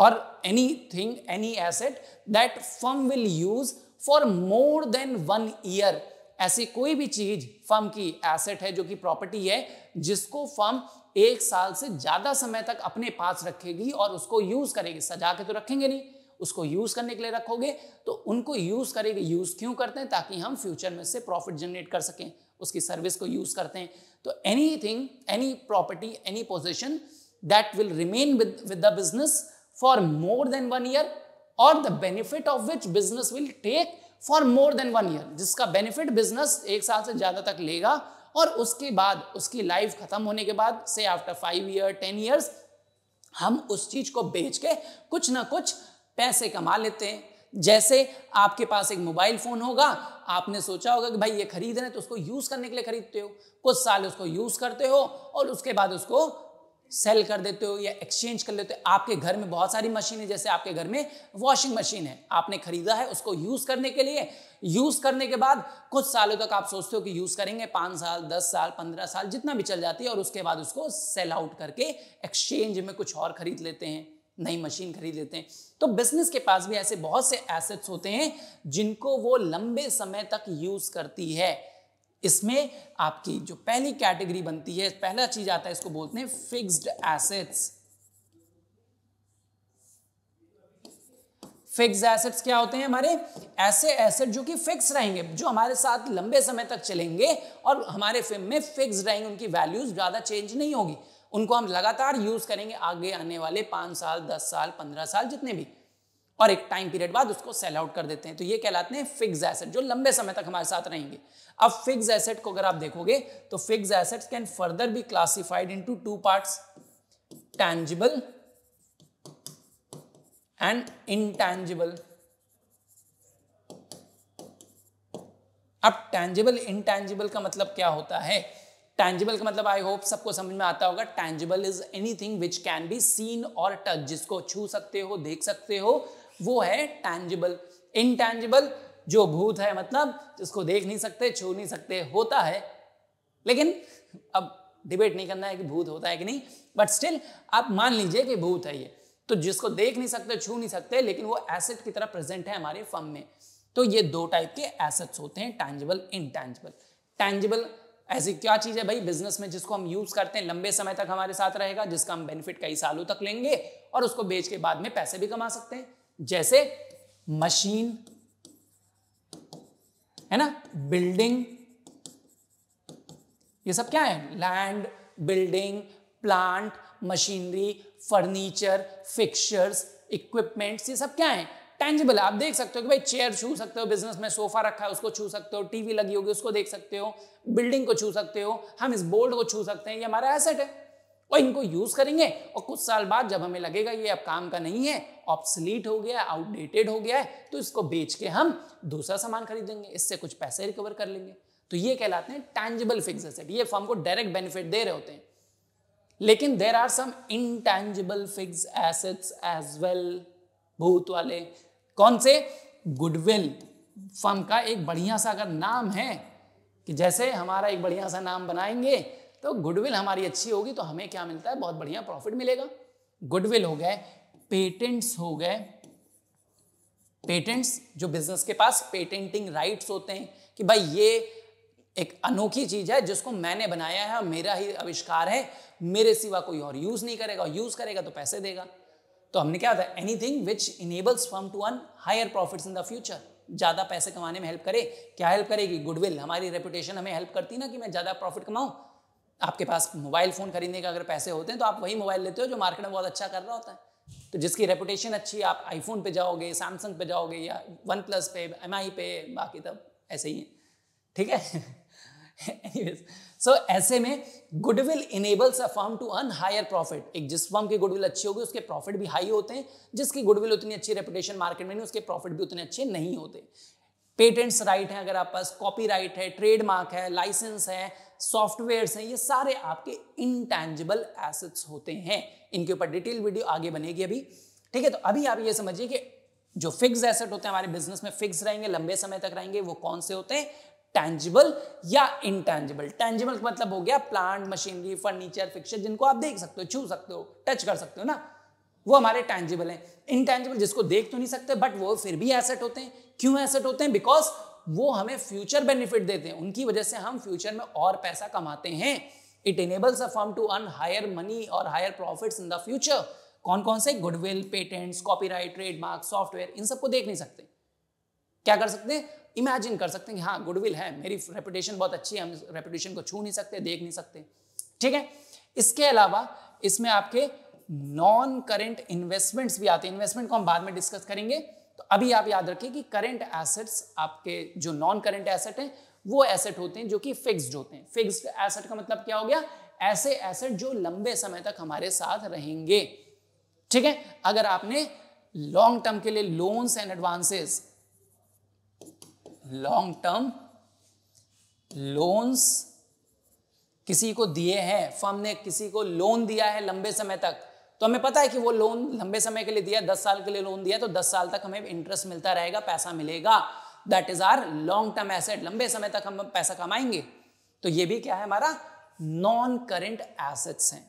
और anything any asset that firm will use for more than one year ऐसी कोई भी चीज फर्म की एसेट है जो कि प्रॉपर्टी है जिसको फर्म एक साल से ज्यादा समय तक अपने पास रखेगी और उसको यूज करेगी सजा के तो रखेंगे नहीं उसको यूज करने के लिए रखोगे तो उनको यूज करेगी यूज क्यों करते हैं ताकि हम फ्यूचर में से प्रॉफिट जनरेट कर सकें उसकी सर्विस को यूज करते हैं तो anything any property any position that will remain with with the business for more than one year और the benefit of which business will take for more than one year जिसका बेनिफिट बिजनेस एक साल से ज्यादा तक लेगा और उसके बाद उसकी लाइफ खत्म होने के बाद से after five year ten years हम उस चीज को बेच के कुछ ना कुछ पैसे कमा लेते हैं जैसे आपके पास एक मोबाइल फोन होगा आपने सोचा होगा कि भाई ये खरीद रहे हैं तो उसको यूज करने के लिए खरीदते हो कुछ साल उसको यूज करते हो और उसके बाद उसको सेल कर देते हो या एक्सचेंज कर लेते हो आपके घर में बहुत सारी मशीन है जैसे आपके घर में वॉशिंग मशीन है आपने खरीदा है उसको यूज करने के लिए यूज करने के बाद कुछ सालों तक आप सोचते हो कि यूज करेंगे पांच साल दस साल पंद्रह साल जितना भी चल जाती है और उसके बाद उसको सेल आउट करके एक्सचेंज में कुछ और खरीद लेते हैं नई मशीन खरीद लेते हैं तो बिजनेस के पास भी ऐसे बहुत से एसेट्स होते हैं जिनको वो लंबे समय तक यूज करती है इसमें आपकी जो पहली कैटेगरी बनती है पहला चीज आता है इसको बोलते हैं फिक्स्ड एसेट्स फिक्स्ड एसेट्स क्या होते हैं हमारे ऐसे एसेट जो कि फिक्स रहेंगे जो हमारे साथ लंबे समय तक चलेंगे और हमारे फिल्म में फिक्स रहेंगे उनकी वैल्यूज ज्यादा चेंज नहीं होगी उनको हम लगातार यूज करेंगे आगे आने वाले पांच साल दस साल पंद्रह साल जितने भी और एक टाइम पीरियड बाद उसको सेल आउट कर देते हैं तो ये कहलाते हैं फिक्स एसेट जो लंबे समय तक हमारे साथ रहेंगे अब फिक्स एसेट को अगर आप देखोगे तो fix asset can further be classified into two part tangible and intangible अब टैंजिबल इनटैंजिबल का मतलब क्या होता है टैंजिबल का मतलब आई होप सबको समझ में आता होगा tangible is anything which can be seen और टच जिसको छू सकते हो देख सकते हो वो है टैंजिबल इनटैंजिबल जो भूत है मतलब जिसको देख नहीं सकते छू नहीं सकते होता है लेकिन अब डिबेट नहीं करना है कि भूत होता है कि नहीं बट स्टिल आप मान लीजिए कि भूत है ये तो जिसको देख नहीं सकते छू नहीं सकते लेकिन वो एसेट की तरह प्रेजेंट है हमारे फर्म में तो ये दो टाइप के एसेट्स होते हैं टैंजिबल इनटैंजिबल टैंजिबल ऐसी क्या चीज़ है भाई बिजनेस में जिसको हम यूज़ करते हैं लंबे समय तक हमारे साथ रहेगा जिसका हम बेनिफिट कई सालों तक लेंगे और उसको बेच के बाद में पैसे भी कमा सकते हैं जैसे मशीन है ना बिल्डिंग ये सब क्या है land building plant machinery furniture fixtures equipments ये सब क्या है टेंजिबल है आप देख सकते हो कि भाई चेयर छू सकते हो बिजनेस में सोफा रखा है उसको छू सकते हो टीवी लगी होगी उसको देख सकते हो बिल्डिंग को छू सकते हो हम इस बोर्ड को छू सकते हैं ये हमारा एसेट है और इनको यूज करेंगे और कुछ साल बाद जब हमें लगेगा ये अब काम का नहीं है ऑप्सलीट हो गया आउटडेटेड हो गया है तो इसको बेच के हम दूसरा सामान खरीदेंगे इससे कुछ पैसे रिकवर कर लेंगे तो ये कहलाते हैं टैंजिबल फिक्स एसेट ये फॉर्म को डायरेक्ट बेनिफिट दे रहे होते हैं लेकिन there are some intangible fix assets as well भूत वाले कौन से गुडविल फर्म का एक बढ़िया सा अगर नाम है कि जैसे हमारा एक बढ़िया सा नाम बनाएंगे तो गुडविल हमारी अच्छी होगी तो हमें क्या मिलता है बहुत बढ़िया प्रॉफिट मिलेगा गुडविल हो गए पेटेंट्स हो गए पेटेंट्स जो बिजनेस के पास पेटेंटिंग राइट्स होते हैं कि भाई ये एक अनोखी चीज है जिसको मैंने बनाया है मेरा ही आविष्कार है मेरे सिवा कोई और यूज नहीं करेगा यूज करेगा तो पैसे देगा तो हमने क्या होता है thing which enables firm to earn higher profit in the future ज़्यादा पैसे कमाने में हेल्प करे क्या हेल्प करेगी गुडविल हमारी रेपुटेशन हमें हेल्प करती ना कि मैं ज़्यादा प्रॉफिट कमाऊँ आपके पास मोबाइल फ़ोन खरीदने का अगर पैसे होते हैं तो आप वही मोबाइल लेते हो जो मार्केट में बहुत अच्छा कर रहा होता है तो जिसकी रेपुटेशन अच्छी है आप आईफोन पे जाओगे सैमसंग पे जाओगे या वन प्लस पे एम पे बाकी तब तो ऐसे ही है ठीक है एनीवेज सो so, ऐसे में goodwill enables a firm to earn higher profit एक जिस फर्म की गुडविल अच्छी होगी उसके प्रॉफिट भी हाई होते हैं जिसकी गुडविल उतनी अच्छी रेपुटेशन मार्केट में नहीं उसके प्रॉफिट भी उतने अच्छे नहीं होते पेटेंट्स राइट हैं अगर आप पास कॉपी राइट है ट्रेडमार्क है लाइसेंस है सॉफ्टवेयर्स हैं ये सारे आपके इनटैंजिबल एसेट्स होते हैं इनके ऊपर डिटेल वीडियो आगे बनेगी अभी ठीक है तो अभी आप ये समझिए कि जो फिक्स एसेट होते हैं हमारे बिजनेस में फिक्स रहेंगे लंबे समय तक रहेंगे वो कौन से होते हैं टैंजिबल या इनटैंजिबल टैंजिबल का मतलब हो गया प्लांट मशीनरी फर्नीचर फिक्चर जिनको आप देख सकते हो छू सकते हो टच कर सकते हो ना वो हमारे टैंजिबल हैं इनटैंजिबल जिसको देख तो नहीं सकते बट वो फिर भी एसेट होते हैं क्यों एसेट होते हैं बिकॉज वो हमें फ्यूचर बेनिफिट देते हैं उनकी वजह से हम फ्यूचर में और पैसा कमाते हैं it enables a firm to earn higher money और higher profits in the future कौन कौन से goodwill patents copyright trademark software इन सबको देख नहीं सकते क्या कर सकते हैं इमेजिन कर सकते हैं कि हाँ गुडविल है मेरी रेपुटेशन बहुत अच्छी है हम रेपुटेशन को छू नहीं सकते देख नहीं सकते ठीक है इसके अलावा इसमें आपके नॉन करेंट इन्वेस्टमेंट्स भी आते हैं इन्वेस्टमेंट को हम बाद में डिस्कस करेंगे तो अभी आप याद रखिए कि करेंट एसेट्स आपके जो नॉन करेंट एसेट हैं वो एसेट होते हैं जो कि फिक्स्ड होते हैं फिक्स्ड एसेट का मतलब क्या हो गया ऐसे एसेट जो लंबे समय तक हमारे साथ रहेंगे ठीक है अगर आपने लॉन्ग टर्म के लिए loans and advances long term loans किसी को दिए हैं फर्म ने किसी को लोन दिया है लंबे समय तक तो हमें पता है कि वो लोन लंबे समय के लिए दिया दस साल के लिए लोन दिया तो दस साल तक हमें इंटरेस्ट मिलता रहेगा पैसा मिलेगा that is are long term asset लंबे समय तक हम पैसा कमाएंगे तो ये भी क्या है हमारा नॉन करेंट एसेट्स हैं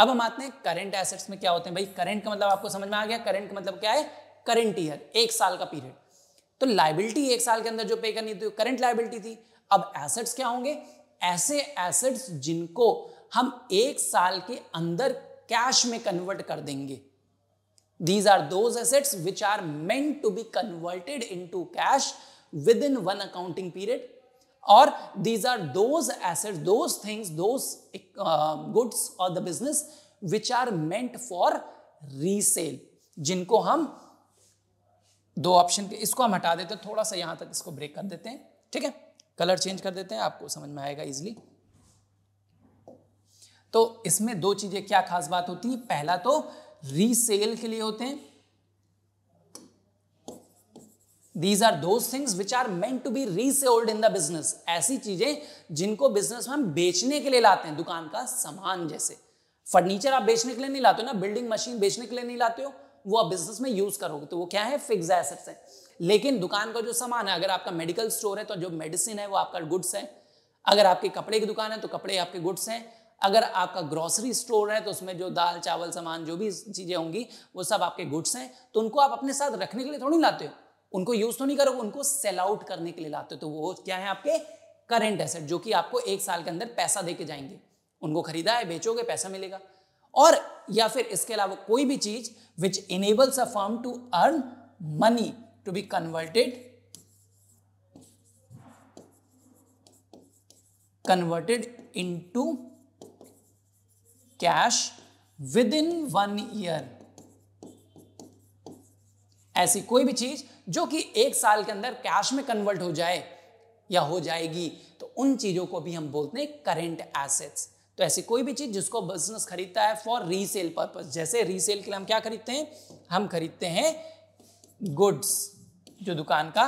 अब हम आते हैं करेंट एसेट्स में क्या होते हैं भाई करेंट का मतलब आपको समझ में आ गया करेंट का मतलब क्या है करेंट ईयर एक साल का पीरियड तो लाइबिलिटी एक साल के अंदर जो पे करनी थी करंट लाइबिलिटी थी अब एसेट्स क्या होंगे ऐसे एसेट्स जिनको हम एक साल के अंदर कैश में कन्वर्ट कर देंगे these are those assets which are meant to be converted into cash within one accounting period और these are those asset those things those goods और the business which are meant for resale जिनको हम दो ऑप्शन के इसको हम हटा देते हैं थोड़ा सा यहाँ तक इसको ब्रेक कर देते हैं ठीक है कलर चेंज कर देते हैं आपको समझ में आएगा इजिली तो इसमें दो चीजें क्या खास बात होती है पहला तो रीसेल के लिए होते हैं these are those things which are meant to be reselled in the business ऐसी चीजें जिनको बिजनेस में हम बेचने के लिए लाते हैं दुकान का सामान जैसे फर्नीचर आप बेचने के लिए नहीं लाते हो ना बिल्डिंग मशीन बेचने के लिए नहीं लाते हो वो आप बिजनेस में यूज करोगे तो वो क्या है फिक्स एसेट्स है लेकिन दुकान का जो सामान है अगर आपका मेडिकल स्टोर है तो जो मेडिसिन है वो आपका गुड्स है अगर आपके कपड़े की दुकान है तो कपड़े आपके गुड्स हैं अगर आपका ग्रोसरी स्टोर है तो उसमें जो दाल चावल सामान जो भी चीज़ें होंगी वो सब आपके गुड्स हैं तो उनको आप अपने साथ रखने के लिए थोड़ी लाते हो उनको यूज तो नहीं करोगे उनको सेल आउट करने के लिए लाते हो तो वो क्या है आपके करेंट एसेट जो कि आपको एक साल के अंदर पैसा दे के जाएंगे उनको खरीदा है बेचोगे पैसा मिलेगा और या फिर इसके अलावा कोई भी चीज which enables a firm to earn money to be converted converted converted cash within one year ऐसी कोई भी चीज जो कि एक साल के अंदर कैश में कन्वर्ट हो जाए या हो जाएगी तो उन चीजों को भी हम बोलते हैं करेंट एसेट्स तो ऐसी कोई भी चीज़ जिसको बिजनेस खरीदता है फॉर रीसेल पर्पज जैसे रीसेल के लिए हम क्या खरीदते हैं हम खरीदते हैं गुड्स जो दुकान का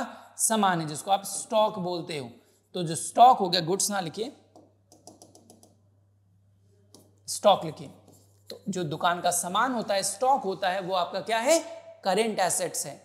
सामान है जिसको आप स्टॉक बोलते हो तो जो स्टॉक हो गया गुड्स ना लिखिए स्टॉक लिखिए तो जो दुकान का सामान होता है स्टॉक होता है वो आपका क्या है करेंट एसेट्स है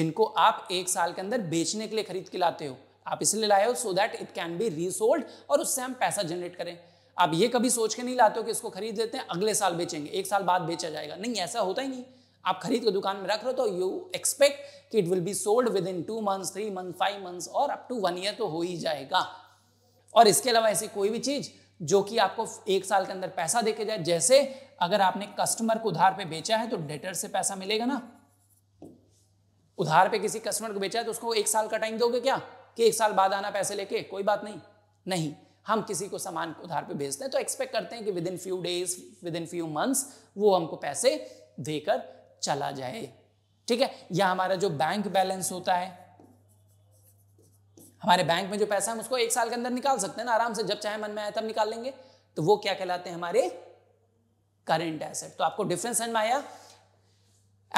जिनको आप एक साल के अंदर बेचने के लिए खरीद के लाते हो आप इसलिए लाए हो so that it can be resold और उससे हम पैसा जनरेट करें आप ये कभी सोच के नहीं लाते हो कि इसको खरीद लेते हैं अगले साल बेचेंगे एक साल बाद बेचा जाएगा नहीं ऐसा होता ही नहीं आप खरीद के दुकान में रख रहे हो तो यू एक्सपेक्ट कि it will be sold within two months three month five months और अप टू वन ईयर तो हो ही जाएगा और इसके अलावा ऐसी कोई भी चीज़ जो कि आपको एक साल के अंदर पैसा देके जाए जैसे अगर आपने कस्टमर को उधार पे बेचा है तो डेटर से पैसा मिलेगा ना उधार पे किसी कस्टमर को बेचा है तो उसको एक साल का टाइम दोगे क्या कि एक साल बाद आना पैसे लेके कोई बात नहीं नहीं हम किसी को सामान उधार पे भेजते हैं तो एक्सपेक्ट करते हैं कि within few days within few months वो हमको पैसे देकर चला जाए ठीक है या हमारा जो बैंक बैलेंस होता है हमारे बैंक में जो पैसा है उसको एक साल के अंदर निकाल सकते हैं ना आराम से जब चाहे मन में आए तब निकाल लेंगे तो वो क्या कहलाते हैं हमारे करेंट एसेट तो आपको डिफरेंस समझ में आया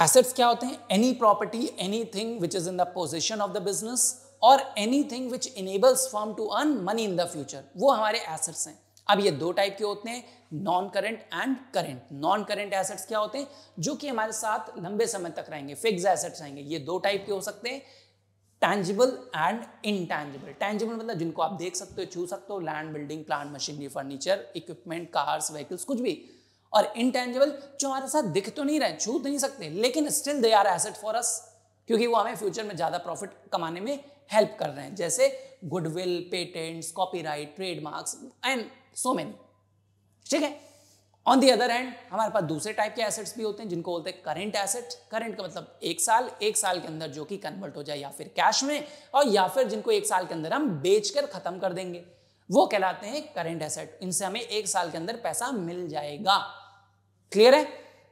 एसेट्स क्या होते हैं any property anything which is in the position of the business और anything which enables form to earn money in the future वो हमारे एसेट्स हैं अब ये दो टाइप के होते हैं non current and current non current assets क्या होते हैं जो कि हमारे साथ लंबे समय तक रहेंगे फिक्स एसेट्स रहेंगे ये दो टाइप के हो सकते हैं टैंजिबल एंड इनटैंजिबल टैंजिबल मतलब जिनको आप देख सकते हो छू सकते हो land building plant machinery furniture equipment cars vehicles कुछ भी और इनटैंजिबल जो हमारे साथ दिख तो नहीं रहे छू तो नहीं सकते लेकिन still they are asset for us क्योंकि वो हमें फ्यूचर में ज़्यादा प्रॉफिट कमाने में हेल्प कर रहे हैं जैसे goodwill patents copyright trademarks and so many ठीक है ऑन दी अदर एंड हमारे पास दूसरे टाइप के एसेट्स भी होते हैं जिनको बोलते हैं करेंट एसेट करेंट का मतलब एक साल एक साल के अंदर जो कि कन्वर्ट हो जाए या फिर कैश में और या फिर जिनको एक साल के अंदर हम बेचकर खत्म कर देंगे वो कहलाते हैं करेंट एसेट इनसे हमें एक साल के अंदर पैसा मिल जाएगा क्लियर है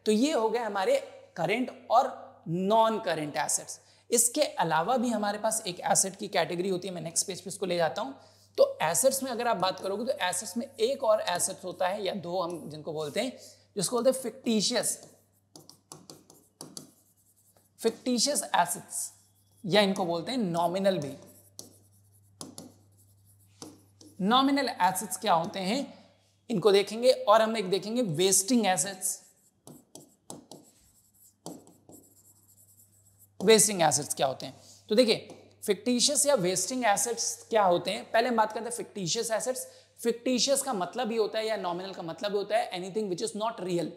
तो ये हो गया हमारे करेंट और नॉन करेंट एसेट्स इसके अलावा भी हमारे पास एक एसेट की कैटेगरी होती है मैं नेक्स्ट पेज पे इसको ले जाता हूँ तो एसेट्स में अगर आप बात करोगे तो एसेट्स में एक और एसेट्स होता है या दो हम जिनको बोलते हैं जिसको बोलते हैं फिक्टिशियस फिक्टिशियस एसेट्स या इनको बोलते हैं नॉमिनल भी नॉमिनल एसेट्स क्या होते हैं इनको देखेंगे और हम एक देखेंगे वेस्टिंग एसेट्स वेस्टिंग एसेट्स क्या होते हैं तो देखिए फिक्टिशियस या वेस्टिंग एसेट्स क्या होते हैं पहले हम बात करते हैं फिक्टिशियस एसेट्स फिक्टिशियस का मतलब ही होता है या नॉमिनल का मतलब होता है anything which is not real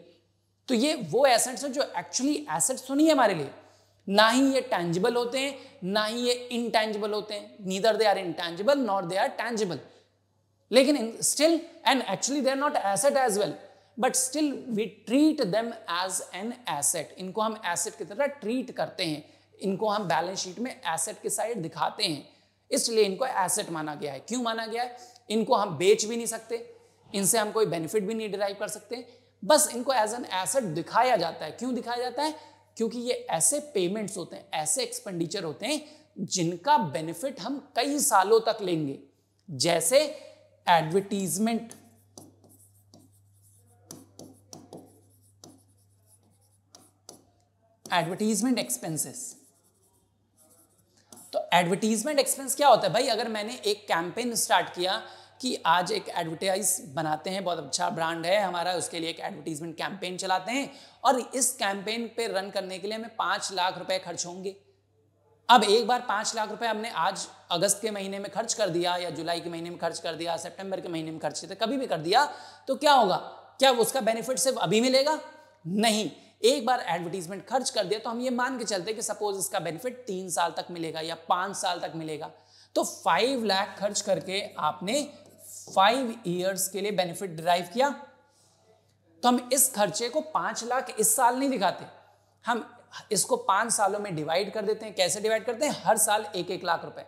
तो ये वो एसेट्स हैं जो एक्चुअली एसेट्स तो नहीं है हमारे लिए ना ही ये टैंजिबल होते हैं ना ही ये इनटैंजिबल होते हैं neither they are intangible not they are tangible लेकिन still and actually they are not asset as well but still we treat them as an asset इनको हम एसेट की तरह ट्रीट करते हैं इनको हम बैलेंस शीट में एसेट के साइड दिखाते हैं इसलिए इनको एसेट माना गया है क्यों माना गया है इनको हम बेच भी नहीं सकते इनसे हम कोई बेनिफिट भी नहीं डिराइव कर सकते बस इनको एज एन एसेट दिखाया जाता है क्यों दिखाया जाता है क्योंकि ये ऐसे पेमेंट्स होते हैं ऐसे एक्सपेंडिचर होते हैं जिनका बेनिफिट हम कई सालों तक लेंगे जैसे एडवर्टीजमेंट एडवर्टीजमेंट एक्सपेंसेस तो एडवर्टीजमेंट एक्सपेंस क्या होता है भाई अगर मैंने एक कैंपेन स्टार्ट किया कि आज एक एडवर्टाइज बनाते हैं बहुत अच्छा ब्रांड है हमारा उसके लिए एक एडवर्टीजमेंट कैंपेन चलाते हैं और इस कैंपेन पे रन करने के लिए हमें पाँच लाख रुपए खर्च होंगे अब एक बार पाँच लाख रुपए हमने आज अगस्त के महीने में खर्च कर दिया या जुलाई के महीने में खर्च कर दिया सेप्टेम्बर के महीने में खर्च किया कभी भी कर दिया तो क्या होगा क्या उसका बेनिफिट सिर्फ अभी मिलेगा नहीं एक बार एडवर्टीजमेंट खर्च कर दिया तो हम ये मान के चलते कि सपोज इसका बेनिफिट तीन साल तक मिलेगा या पांच साल तक मिलेगा तो फाइव लाख खर्च करके आपने फाइव ईयर्स के लिए बेनिफिट डिराइव किया तो हम इस खर्चे को पांच लाख इस साल नहीं दिखाते हम इसको पांच सालों में डिवाइड कर देते हैं कैसे डिवाइड करते हैं हर साल एक एक लाख रुपए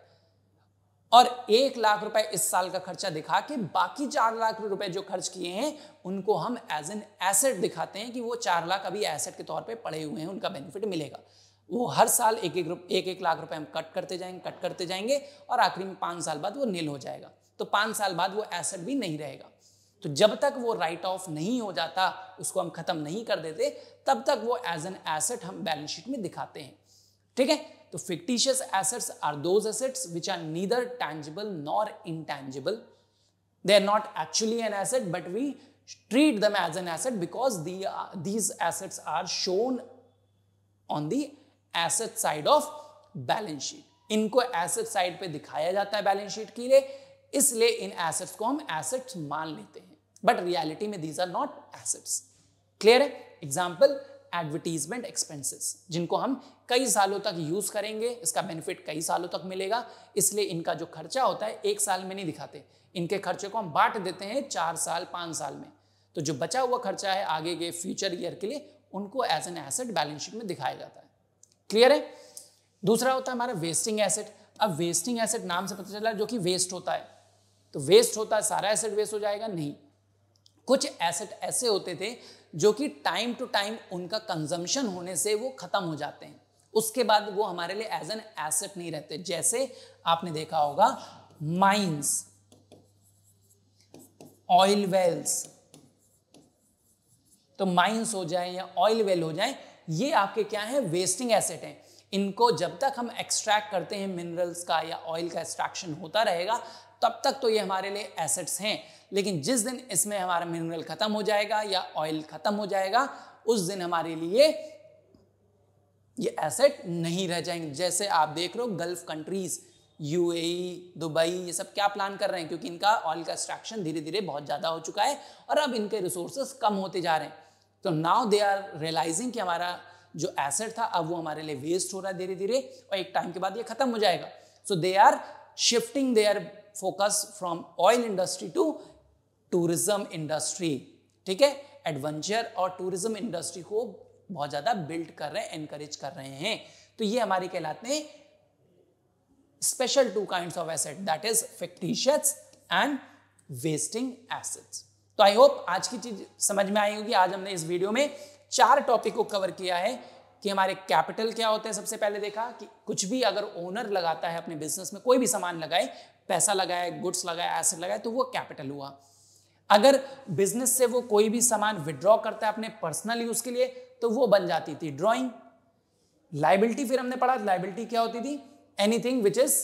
और एक लाख रुपए इस साल का खर्चा दिखा के बाकी चार लाख रुपए जो खर्च किए हैं उनको हम एज एन एसेट दिखाते हैं कि वो चार लाख अभी एसेट के तौर पे पड़े हुए हैं उनका बेनिफिट मिलेगा वो हर साल एक एक एक एक लाख रुपए हम कट करते जाएंगे कट करते जाएंगे और आखिरी में पाँच साल बाद वो नील हो जाएगा तो पाँच साल बाद वो एसेट भी नहीं रहेगा तो जब तक वो राइट ऑफ नहीं हो जाता उसको हम खत्म नहीं कर देते तब तक वो एज एन एसेट हम बैलेंस शीट में दिखाते हैं ठीक है तो fictitious assets are those assets which are neither tangible nor intangible they are not actually an asset but we treat them as an asset because these assets are shown on the asset side of balance sheet इनको एसेट साइड पे दिखाया जाता है बैलेंस शीट के लिए इसलिए इन एसेट्स को हम एसेट्स मान लेते हैं बट रियलिटी में these are not assets clear है एग्जाम्पल एडवर्टीजमेंट एक्सपेंसेस जिनको हम कई सालों तक यूज करेंगे इसका बेनिफिट कई सालों तक मिलेगा इसलिए इनका जो खर्चा होता है एक साल में नहीं दिखाते इनके खर्चे को हम बांट देते हैं चार साल पांच साल में तो जो बचा हुआ खर्चा है आगे के फ्यूचर ईयर के लिए उनको as an asset balance sheet में दिखाया जाता है क्लियर है दूसरा होता है हमारा वेस्टिंग एसेट अब वेस्टिंग एसेट नाम से पता चला जो कि वेस्ट होता है तो वेस्ट होता है सारा एसेट वेस्ट हो जाएगा नहीं कुछ एसेट ऐसे होते थे जो कि टाइम टू टाइम उनका कंजम्पशन होने से वो ख़त्म हो जाते हैं उसके बाद वो हमारे लिए एज एन एसेट नहीं रहते जैसे आपने देखा होगा माइंस ऑयल वेल्स तो माइंस हो जाए या ऑयल वेल हो जाए ये आपके क्या है वेस्टिंग एसेट हैं इनको जब तक हम एक्सट्रैक्ट करते हैं मिनरल्स का या ऑयल का एक्सट्रैक्शन होता रहेगा तब तक तो ये हमारे लिए एसेट्स हैं लेकिन जिस दिन इसमें हमारा मिनरल खत्म हो जाएगा या ऑयल खत्म हो जाएगा उस दिन हमारे लिए ये एसेट नहीं रह जाएंगे जैसे आप देख रहे हो गल्फ कंट्रीज़ यूएई दुबई ये सब क्या प्लान कर रहे हैं क्योंकि इनका ऑयल का एक्सट्रैक्शन धीरे धीरे बहुत ज़्यादा हो चुका है और अब इनके रिसोर्सेस कम होते जा रहे हैं तो नाउ दे आर रियलाइजिंग कि हमारा जो एसेट था अब वो हमारे लिए वेस्ट हो रहा है धीरे धीरे और एक टाइम के बाद ये खत्म हो जाएगा so they are shifting they are focus from oil industry to tourism industry ठीक है एडवेंचर और टूरिज्म इंडस्ट्री को बहुत ज़्यादा बिल्ड कर रहे हैं एनकरेज कर रहे हैं तो ये हमारे कहलाते हैं special two kind of asset that is fictitious and wasting assets तो आई होप आज की चीज समझ में आई होगी आज हमने इस वीडियो में चार टॉपिक को कवर किया है कि हमारे कैपिटल क्या होते हैं सबसे पहले देखा कि कुछ भी अगर ओनर लगाता है अपने बिजनेस में कोई भी सामान लगाए पैसा लगाया गुड्स लगाए एसेट लगाए तो वो कैपिटल हुआ अगर बिजनेस से वो कोई भी सामान विड्रॉ करता है अपने पर्सनल यूज के लिए तो वो बन जाती थी ड्रॉइंग लाइबिलिटी फिर हमने पढ़ा लाइबिलिटी क्या होती थी anything which is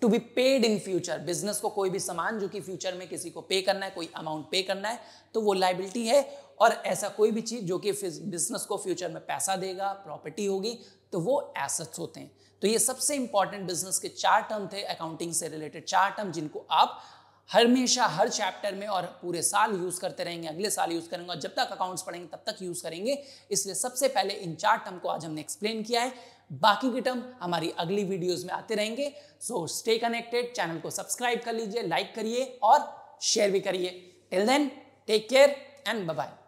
to be paid in future business को कोई भी सामान जो कि फ्यूचर में किसी को पे करना है कोई अमाउंट पे करना है तो वो लाइबिलिटी है और ऐसा कोई भी चीज जो कि बिजनेस को फ्यूचर में पैसा देगा प्रॉपर्टी होगी तो वो एसेट्स होते हैं तो ये सबसे इंपॉर्टेंट बिजनेस के चार टर्म थे अकाउंटिंग से रिलेटेड चार टर्म जिनको आप हमेशा हर चैप्टर में और पूरे साल यूज़ करते रहेंगे अगले साल यूज़ करेंगे और जब तक अकाउंट्स पढ़ेंगे तब तक यूज़ करेंगे इसलिए सबसे पहले इन चार टर्म को आज हमने एक्सप्लेन किया है बाकी के टर्म हमारी अगली वीडियोस में आते रहेंगे सो स्टे कनेक्टेड चैनल को सब्सक्राइब कर लीजिए लाइक करिए और शेयर भी करिए till then take care and bye